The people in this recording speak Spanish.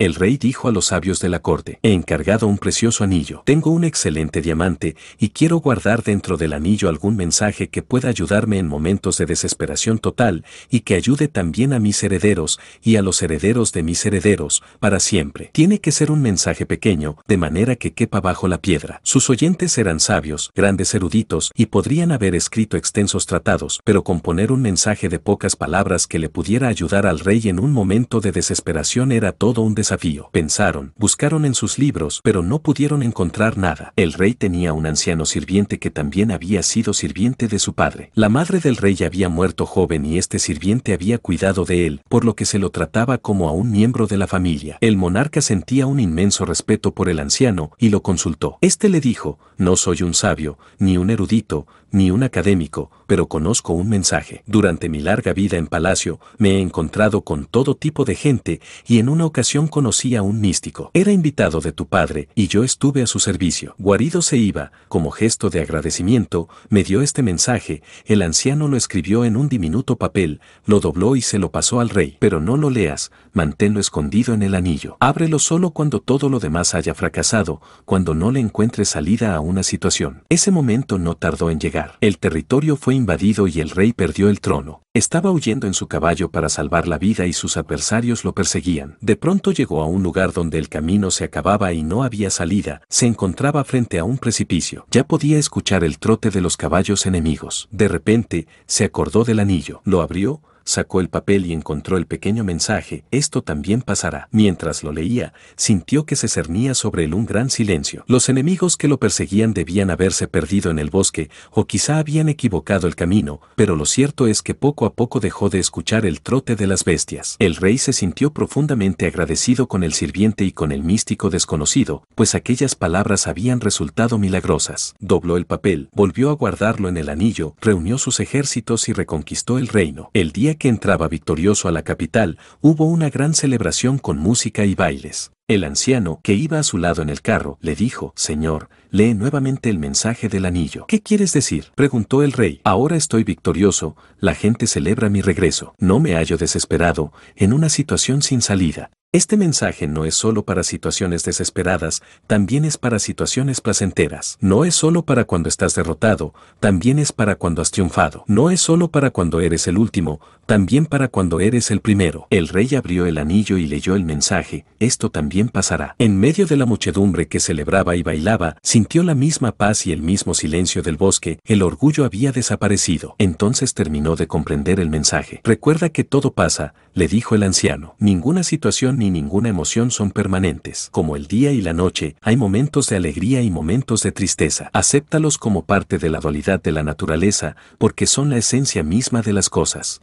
El rey dijo a los sabios de la corte, he encargado un precioso anillo, tengo un excelente diamante y quiero guardar dentro del anillo algún mensaje que pueda ayudarme en momentos de desesperación total y que ayude también a mis herederos y a los herederos de mis herederos para siempre. Tiene que ser un mensaje pequeño, de manera que quepa bajo la piedra. Sus oyentes eran sabios, grandes eruditos y podrían haber escrito extensos tratados, pero componer un mensaje de pocas palabras que le pudiera ayudar al rey en un momento de desesperación era todo un desafío. Pensaron, buscaron en sus libros, pero no pudieron encontrar nada. El rey tenía un anciano sirviente que también había sido sirviente de su padre. La madre del rey había muerto joven y este sirviente había cuidado de él, por lo que se lo trataba como a un miembro de la familia. El monarca sentía un inmenso respeto por el anciano y lo consultó. Este le dijo, no soy un sabio, ni un erudito, ni un académico, pero conozco un mensaje. Durante mi larga vida en Palacio, me he encontrado con todo tipo de gente y en una ocasión conocí a un místico. Era invitado de tu padre y yo estuve a su servicio. Guarido se iba, como gesto de agradecimiento, me dio este mensaje, el anciano lo escribió en un diminuto papel, lo dobló y se lo pasó al rey. Pero no lo leas, manténlo escondido en el anillo. Ábrelo solo cuando todo lo demás haya fracasado, cuando no le encuentres salida a una situación. Ese momento no tardó en llegar. El territorio fue invadido y el rey perdió el trono. Estaba huyendo en su caballo para salvar la vida y sus adversarios lo perseguían. De pronto llegó a un lugar donde el camino se acababa y no había salida. Se encontraba frente a un precipicio. Ya podía escuchar el trote de los caballos enemigos. De repente, se acordó del anillo. Lo abrió, sacó el papel y encontró el pequeño mensaje, esto también pasará. Mientras lo leía, sintió que se cernía sobre él un gran silencio. Los enemigos que lo perseguían debían haberse perdido en el bosque, o quizá habían equivocado el camino, pero lo cierto es que poco a poco dejó de escuchar el trote de las bestias. El rey se sintió profundamente agradecido con el sirviente y con el místico desconocido, pues aquellas palabras habían resultado milagrosas. Dobló el papel, volvió a guardarlo en el anillo, reunió sus ejércitos y reconquistó el reino. El día que entraba victorioso a la capital, hubo una gran celebración con música y bailes. El anciano que iba a su lado en el carro le dijo, Señor, lee nuevamente el mensaje del anillo. ¿Qué quieres decir? preguntó el rey. Ahora estoy victorioso, la gente celebra mi regreso. No me hallo desesperado, en una situación sin salida. Este mensaje no es solo para situaciones desesperadas, también es para situaciones placenteras. No es solo para cuando estás derrotado, también es para cuando has triunfado. No es solo para cuando eres el último, también para cuando eres el primero. El rey abrió el anillo y leyó el mensaje, esto también pasará. En medio de la muchedumbre que celebraba y bailaba, sintió la misma paz y el mismo silencio del bosque, el orgullo había desaparecido. Entonces terminó de comprender el mensaje. Recuerda que todo pasa, le dijo el anciano. Ninguna situación ninguna emoción son permanentes. Como el día y la noche, hay momentos de alegría y momentos de tristeza. Acéptalos como parte de la dualidad de la naturaleza, porque son la esencia misma de las cosas.